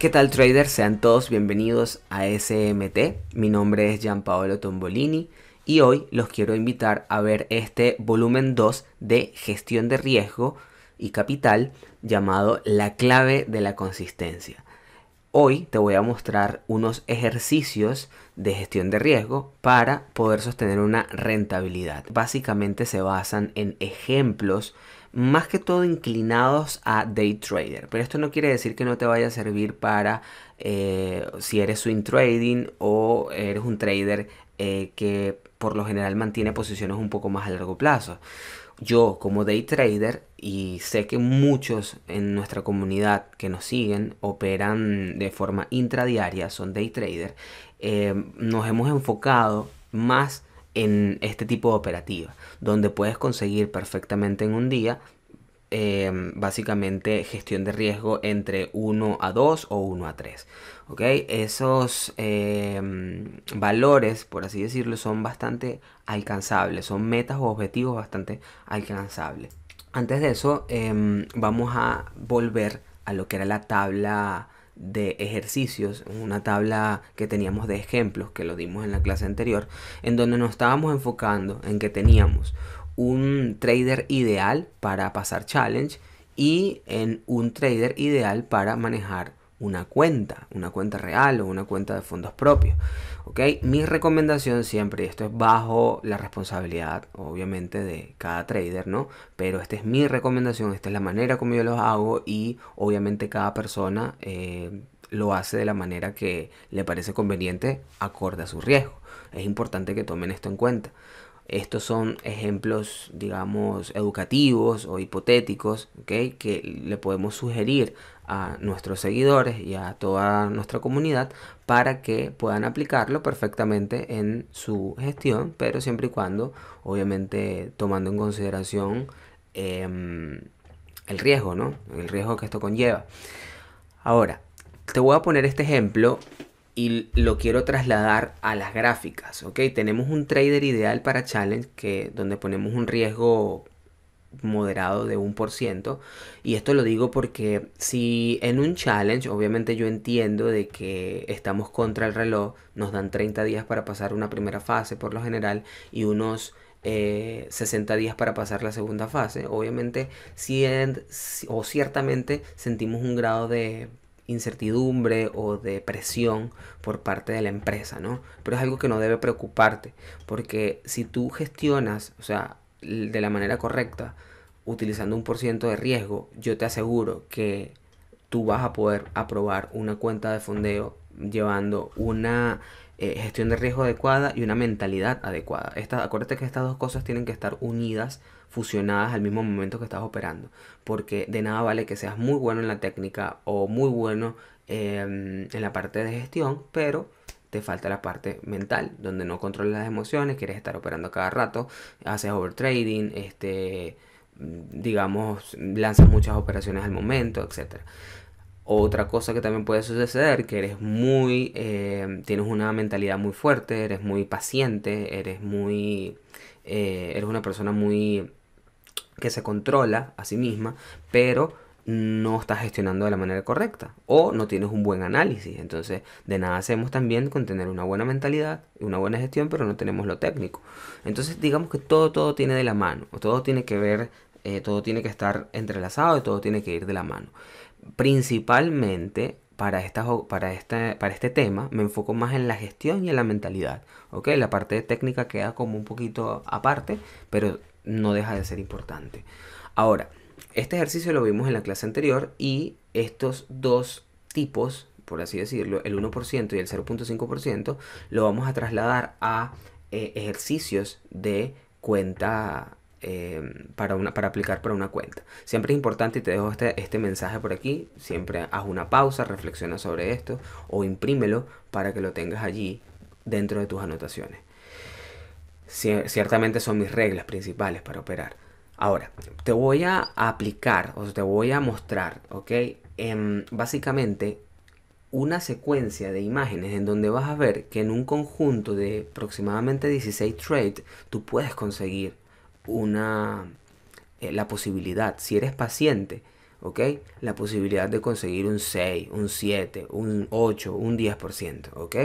¿Qué tal traders? Sean todos bienvenidos a SMT. Mi nombre es Gianpaolo Tombolini y hoy los quiero invitar a ver este volumen 2 de gestión de riesgo y capital llamado La clave de la consistencia. Hoy te voy a mostrar unos ejercicios de gestión de riesgo para poder sostener una rentabilidad. Básicamente se basan en ejemplos más que todo inclinados a day trader. Pero esto no quiere decir que no te vaya a servir para eh, si eres swing trading o eres un trader eh, que por lo general mantiene posiciones un poco más a largo plazo. Yo como day trader y sé que muchos en nuestra comunidad que nos siguen operan de forma intradiaria, son day trader, eh, nos hemos enfocado más en este tipo de operativa, donde puedes conseguir perfectamente en un día em, básicamente gestión de riesgo entre 1 a 2 o 1 a 3. ¿ok? Esos em, valores, por así decirlo, son bastante alcanzables, son metas o objetivos bastante alcanzables. Antes de eso, em, vamos a volver a lo que era la tabla de ejercicios, una tabla que teníamos de ejemplos, que lo dimos en la clase anterior, en donde nos estábamos enfocando en que teníamos un trader ideal para pasar challenge y en un trader ideal para manejar una cuenta, una cuenta real o una cuenta de fondos propios. ¿ok? Mi recomendación siempre, y esto es bajo la responsabilidad obviamente de cada trader, ¿no? Pero esta es mi recomendación, esta es la manera como yo los hago y obviamente cada persona eh, lo hace de la manera que le parece conveniente acorde a su riesgo. Es importante que tomen esto en cuenta. Estos son ejemplos, digamos, educativos o hipotéticos, ¿ok? Que le podemos sugerir a nuestros seguidores y a toda nuestra comunidad para que puedan aplicarlo perfectamente en su gestión, pero siempre y cuando, obviamente, tomando en consideración em, el riesgo, ¿no? El riesgo que esto conlleva. Ahora, te voy a poner este ejemplo y lo quiero trasladar a las gráficas, ¿ok? Tenemos un trader ideal para challenge que donde ponemos un riesgo moderado de un por ciento y esto lo digo porque si en un challenge obviamente yo entiendo de que estamos contra el reloj nos dan 30 días para pasar una primera fase por lo general y unos 60 eh, días para pasar la segunda fase obviamente si o ciertamente sentimos un grado de incertidumbre o de presión por parte de la empresa, ¿no? Pero es algo que no debe preocuparte, porque si tú gestionas, o sea, de la manera correcta, utilizando un por ciento de riesgo, yo te aseguro que tú vas a poder aprobar una cuenta de fondeo llevando una eh, gestión de riesgo adecuada y una mentalidad adecuada. acuérdate que estas dos cosas tienen que estar unidas, fusionadas al mismo momento que estás operando, porque de nada vale que seas muy bueno en la técnica o muy bueno em, en la parte de gestión, pero te falta la parte mental, donde no controlas las emociones, quieres estar operando cada rato, haces overtrading, este, mm, digamos, lanzas muchas operaciones al momento, etc. Otra cosa que también puede suceder, que eres muy, eh, tienes una mentalidad muy fuerte, eres muy paciente, eres muy, eh, eres una persona muy que se controla a sí misma, pero no estás gestionando de la manera correcta o no tienes un buen análisis. Entonces, de nada hacemos también con tener una buena mentalidad y una buena gestión, pero no tenemos lo técnico. Entonces, digamos que todo, todo tiene de la mano, todo tiene que ver, eh, todo tiene que estar entrelazado y todo tiene que ir de la mano. Principalmente para, para, este, para este tema me enfoco más en la gestión y en la mentalidad. ¿ok? La parte técnica queda como un poquito aparte, pero no deja de ser importante. Ahora, este ejercicio lo vimos en la clase anterior y estos dos tipos, por así decirlo, el 1% y el 0.5%, lo vamos a trasladar a eh, ejercicios de cuenta eh, para, aplicar para una cuenta. Siempre es importante, y te dejo este, este, mensaje por aquí, siempre haz una pausa, reflexiona sobre esto o imprímelo para que lo tengas allí dentro de tus anotaciones. ciertamente son mis reglas principales para operar. Ahora, te voy a aplicar, o te voy a mostrar, ¿ok? Em, básicamente, una secuencia de imágenes en donde vas a ver que en un conjunto de aproximadamente 16 trades, tú puedes conseguir una, eh, la posibilidad, si eres paciente, ¿ok? La posibilidad de conseguir un 6, un 7, un 8, un 10%, ¿ok?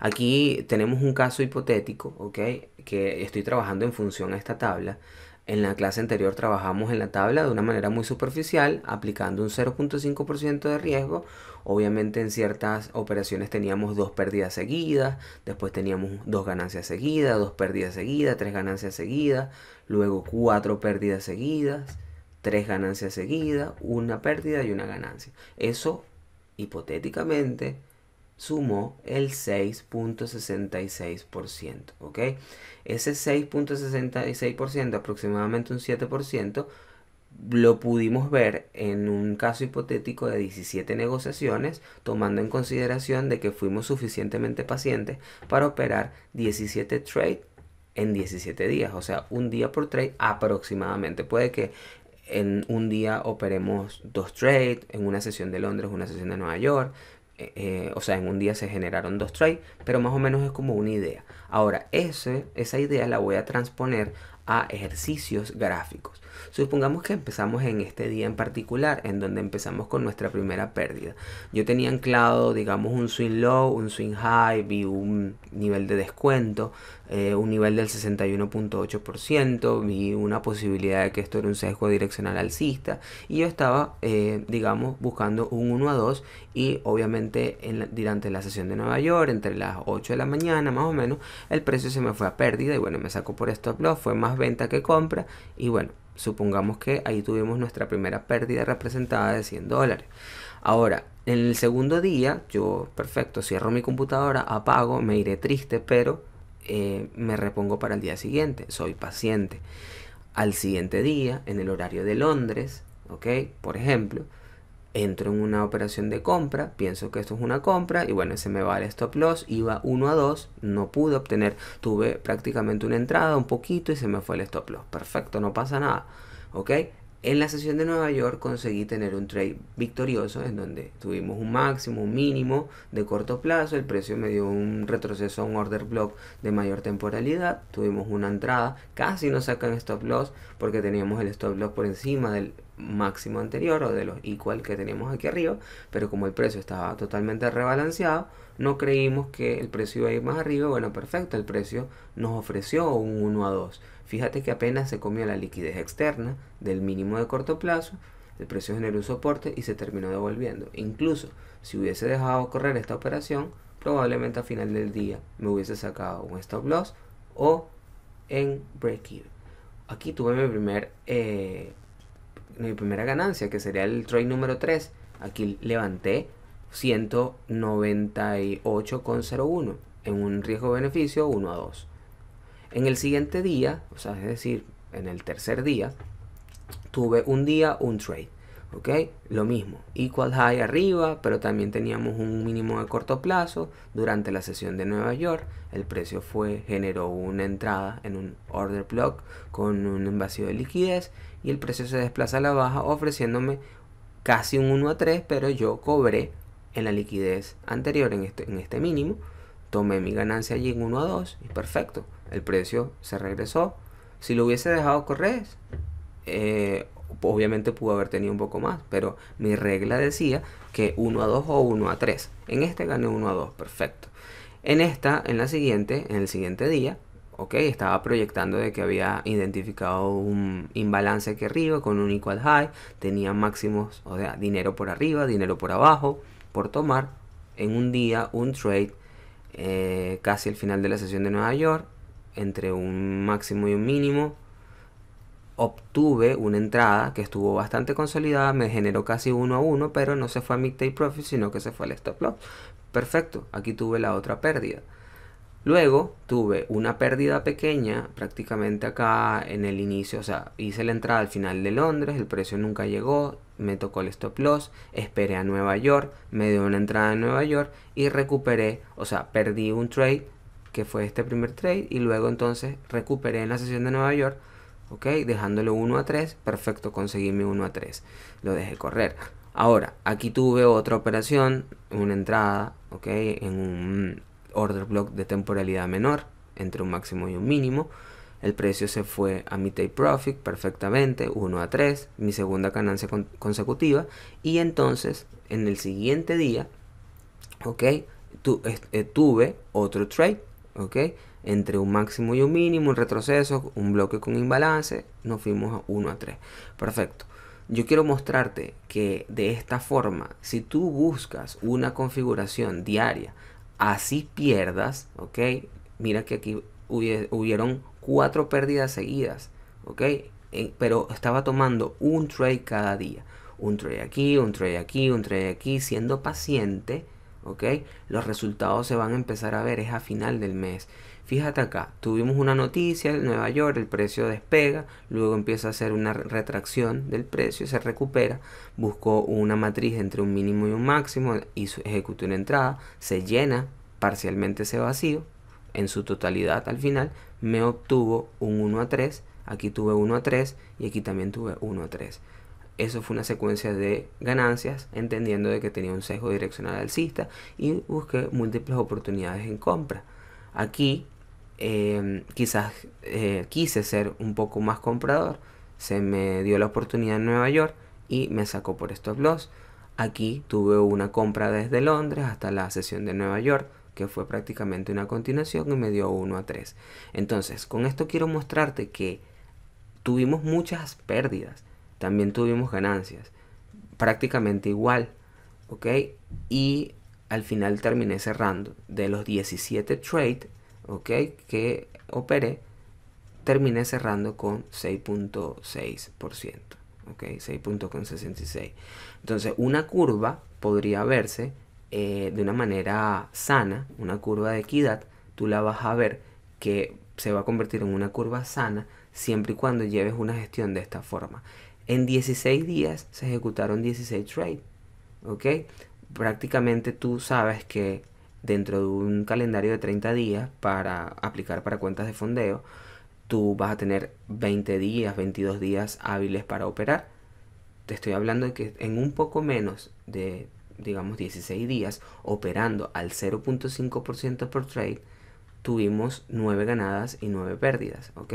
Aquí tenemos un caso hipotético, ¿ok? Que estoy trabajando en función a esta tabla. En la clase anterior trabajamos en la tabla de una manera muy superficial, aplicando un 0.5% de riesgo. Obviamente en ciertas operaciones teníamos dos pérdidas seguidas, después teníamos dos ganancias seguidas, dos pérdidas seguidas, tres ganancias seguidas, luego cuatro pérdidas seguidas, tres ganancias seguidas, una pérdida y una ganancia. Eso hipotéticamente sumó el 6.66%, ¿ok? Ese 6.66%, aproximadamente un 7%, lo pudimos ver en un caso hipotético de 17 negociaciones, tomando en consideración de que fuimos suficientemente pacientes para operar 17 trades en 17 días, o sea, un día por trade aproximadamente. Puede que en un día operemos dos trades, en una sesión de Londres, una sesión de Nueva York, eh, eh, o sea, en un día se generaron dos trades, pero más o menos es como una idea. Ahora, esa idea la voy a transponer a ejercicios gráficos. Supongamos que empezamos en este día en particular, en donde empezamos con nuestra primera pérdida. Yo tenía anclado, digamos, un swing low, un swing high, vi un nivel de descuento, eh, un nivel del 61.8%, vi una posibilidad de que esto era un sesgo direccional alcista y yo estaba, eh, digamos, buscando un 1 a 2 y obviamente durante la sesión de Nueva York, entre las 8 de la mañana más o menos, el precio se me fue a pérdida y bueno, me sacó por stop loss, fue más venta que compra y bueno, supongamos que ahí tuvimos nuestra primera pérdida representada de 100 dólares. Ahora, en el segundo día, yo, perfecto, cierro mi computadora, apago, me iré triste, pero eh, me repongo para el día siguiente, soy paciente. Al siguiente día, en el horario de Londres, ¿ok? Por ejemplo, entro en una operación de compra, pienso que esto es una compra y bueno, se me va el stop loss, iba 1 a 2, no pude obtener, tuve prácticamente una entrada, un poquito y se me fue el stop loss. Perfecto, no pasa nada. ¿Ok? En la sesión de Nueva York conseguí tener un trade victorioso en donde tuvimos un máximo, un mínimo de corto plazo, el precio me dio un retroceso a un order block de mayor temporalidad, tuvimos una entrada, casi no sacan stop loss porque teníamos el stop loss por encima del máximo anterior o de los equal que teníamos aquí arriba, pero como el precio estaba totalmente rebalanceado, no creímos que el precio iba a ir más arriba, bueno, perfecto, el precio nos ofreció un 1 a 2. Fíjate que apenas se comió la liquidez externa del mínimo de corto plazo, el precio generó un soporte y se terminó devolviendo. Incluso si hubiese dejado correr esta operación, probablemente a final del día me hubiese sacado un stop loss o en break even. Aquí tuve mi, primer, eh, mi primera ganancia, que sería el trade número 3. Aquí levanté 198,01 en un riesgo-beneficio 1 a 2. En el siguiente día, o sea, es decir, en el tercer día, tuve un día un trade. ¿ok? Lo mismo, equal high arriba, pero también teníamos un mínimo de corto plazo. Durante la sesión de Nueva York, el precio fue, generó una entrada en un order block con un vacío de liquidez y el precio se desplaza a la baja ofreciéndome casi un 1 a 3, pero yo cobré en la liquidez anterior, en este, en este mínimo, tomé mi ganancia allí en 1 a 2 y perfecto, el precio se regresó. Si lo hubiese dejado correr, eh, pues obviamente pudo haber tenido un poco más, pero mi regla decía que 1 a 2 o 1 a 3. En este gané 1 a 2, perfecto. En esta, en la siguiente, en el siguiente día, ok, estaba proyectando de que había identificado un imbalance aquí arriba con un equal high, tenía máximos, o sea, dinero por arriba, dinero por abajo, por tomar en un día un trade eh, casi al final de la sesión de Nueva York, entre un máximo y un mínimo. Obtuve una entrada que estuvo bastante consolidada, me generó casi uno a uno pero no se fue a mi take profit, sino que se fue al stop loss. Perfecto, aquí tuve la otra pérdida. Luego tuve una pérdida pequeña prácticamente acá en el inicio, o sea, hice la entrada al final de Londres, el precio nunca llegó, me tocó el stop loss, esperé a Nueva York, me dio una entrada en Nueva York y recuperé, o sea, perdí un trade que fue este primer trade y luego entonces recuperé en la sesión de Nueva York, ok, dejándolo 1 a 3, perfecto, conseguí mi 1 a 3, lo dejé correr. Ahora, aquí tuve otra operación, una entrada, ok, en un order block de temporalidad menor, entre un máximo y un mínimo, el precio se fue a mi take profit perfectamente, 1 a 3, mi segunda ganancia consecutiva. Y entonces, en el siguiente día, ok, eh, tuve otro trade, ok, entre un máximo y un mínimo, un retroceso, un bloque con imbalance, nos fuimos a 1 a 3. Perfecto. Yo quiero mostrarte que de esta forma, si tú buscas una configuración diaria, así pierdas, ok, mira que aquí hubieron cuatro pérdidas seguidas, ¿ok? Eh, pero estaba tomando un trade cada día. Un trade aquí, un trade aquí, un trade aquí, siendo paciente, ¿ok? Los resultados se van a empezar a ver, es a final del mes. Fíjate acá, tuvimos una noticia en Nueva York, el precio despega, luego empieza a hacer una retracción del precio, se recupera, buscó una matriz entre un mínimo y un máximo, hizo, ejecutó una entrada, se llena parcialmente ese vacío en su totalidad al final, me obtuvo un 1 a 3, aquí tuve 1 a 3 y aquí también tuve 1 a 3. Eso fue una secuencia de ganancias, entendiendo de que tenía un sesgo direccional alcista y busqué múltiples oportunidades en compra. Aquí em, quizás eh, quise ser un poco más comprador, se me dio la oportunidad en Nueva York y me sacó por estos loss. Aquí tuve una compra desde Londres hasta la sesión de Nueva York que fue prácticamente una continuación y me dio 1 a 3. Entonces, con esto quiero mostrarte que tuvimos muchas pérdidas, también tuvimos ganancias, prácticamente igual, ¿ok? Y al final terminé cerrando de los 17 trades, ¿ok? Que operé, terminé cerrando con 6.6%, ¿ok? 6.66. Entonces, una curva podría verse eh, de una manera sana, una curva de equidad, tú la vas a ver que se va a convertir en una curva sana siempre y cuando lleves una gestión de esta forma. En 16 días se ejecutaron 16 trades, ¿ok? Prácticamente tú sabes que dentro de un calendario de 30 días para aplicar para cuentas de fondeo, tú vas a tener 20 días, 22 días hábiles para operar. Te estoy hablando de que en un poco menos de digamos 16 días operando al 0.5% por trade, tuvimos 9 ganadas y 9 pérdidas, ¿ok?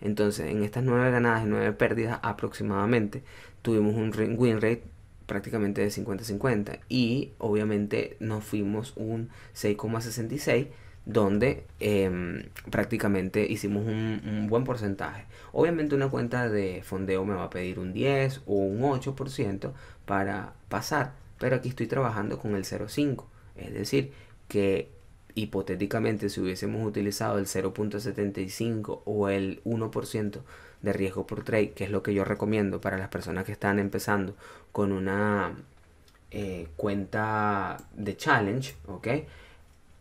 Entonces, en estas 9 ganadas y 9 pérdidas aproximadamente, tuvimos un win rate prácticamente de 50-50 y obviamente nos fuimos un 6,66 donde em, prácticamente hicimos un, buen porcentaje. Obviamente una cuenta de fondeo me va a pedir un 10 o un 8% para pasar, pero aquí estoy trabajando con el 0,5, es decir, que hipotéticamente si hubiésemos utilizado el 0.75 o el 1% de riesgo por trade, que es lo que yo recomiendo para las personas que están empezando con una eh, cuenta de challenge, ¿ok?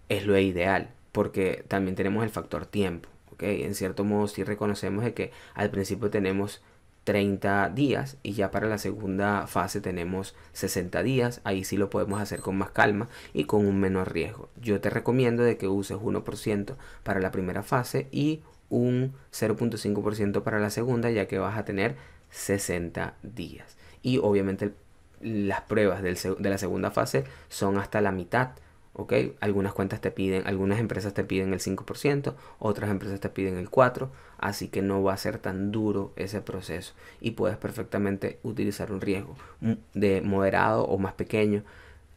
Es lo ideal, porque también tenemos el factor tiempo, ¿ok? En cierto modo sí reconocemos que al principio tenemos 30 días y ya para la segunda fase tenemos 60 días. Ahí sí lo podemos hacer con más calma y con un menor riesgo. Yo te recomiendo de que uses 1% para la primera fase y un 0.5% para la segunda ya que vas a tener 60 días. Y obviamente las pruebas de la segunda fase son hasta la mitad algunas cuentas te piden, algunas empresas te piden el 5%, otras empresas te piden el 4%, así que no va a ser tan duro ese proceso y puedes perfectamente utilizar un riesgo de moderado o más pequeño.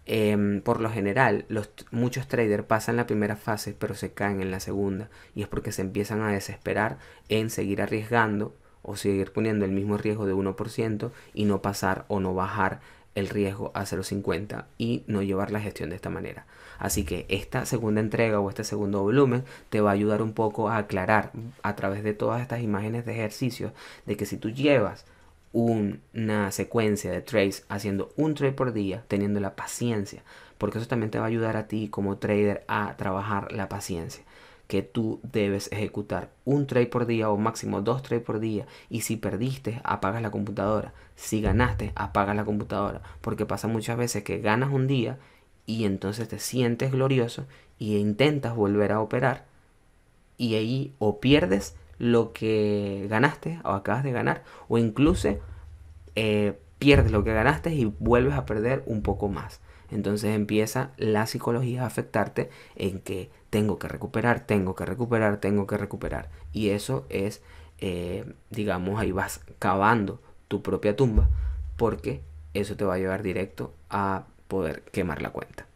Em, por lo general, muchos traders pasan la primera fase pero se caen en la segunda y es porque se empiezan a desesperar en seguir arriesgando o seguir poniendo el mismo riesgo de 1% y no pasar o no bajar el riesgo a 0,50 y no llevar la gestión de esta manera. Así que esta segunda entrega o este segundo volumen te va a ayudar un poco a aclarar a través de todas estas imágenes de ejercicio de que si tú llevas una secuencia de trades haciendo un trade por día, teniendo la paciencia, porque eso también te va a ayudar a ti como trader a trabajar la paciencia que tú debes ejecutar un trade por día o máximo dos trades por día. Y si perdiste, apagas la computadora. Si ganaste, apagas la computadora. Porque pasa muchas veces que ganas un día y entonces te sientes glorioso y intentas volver a operar. Y ahí o pierdes lo que ganaste o acabas de ganar. O incluso eh, pierdes lo que ganaste y vuelves a perder un poco más entonces empieza la psicología a afectarte en que tengo que recuperar, tengo que recuperar, tengo que recuperar. Y eso es, eh, digamos, ahí vas cavando tu propia tumba porque eso te va a llevar directo a poder quemar la cuenta.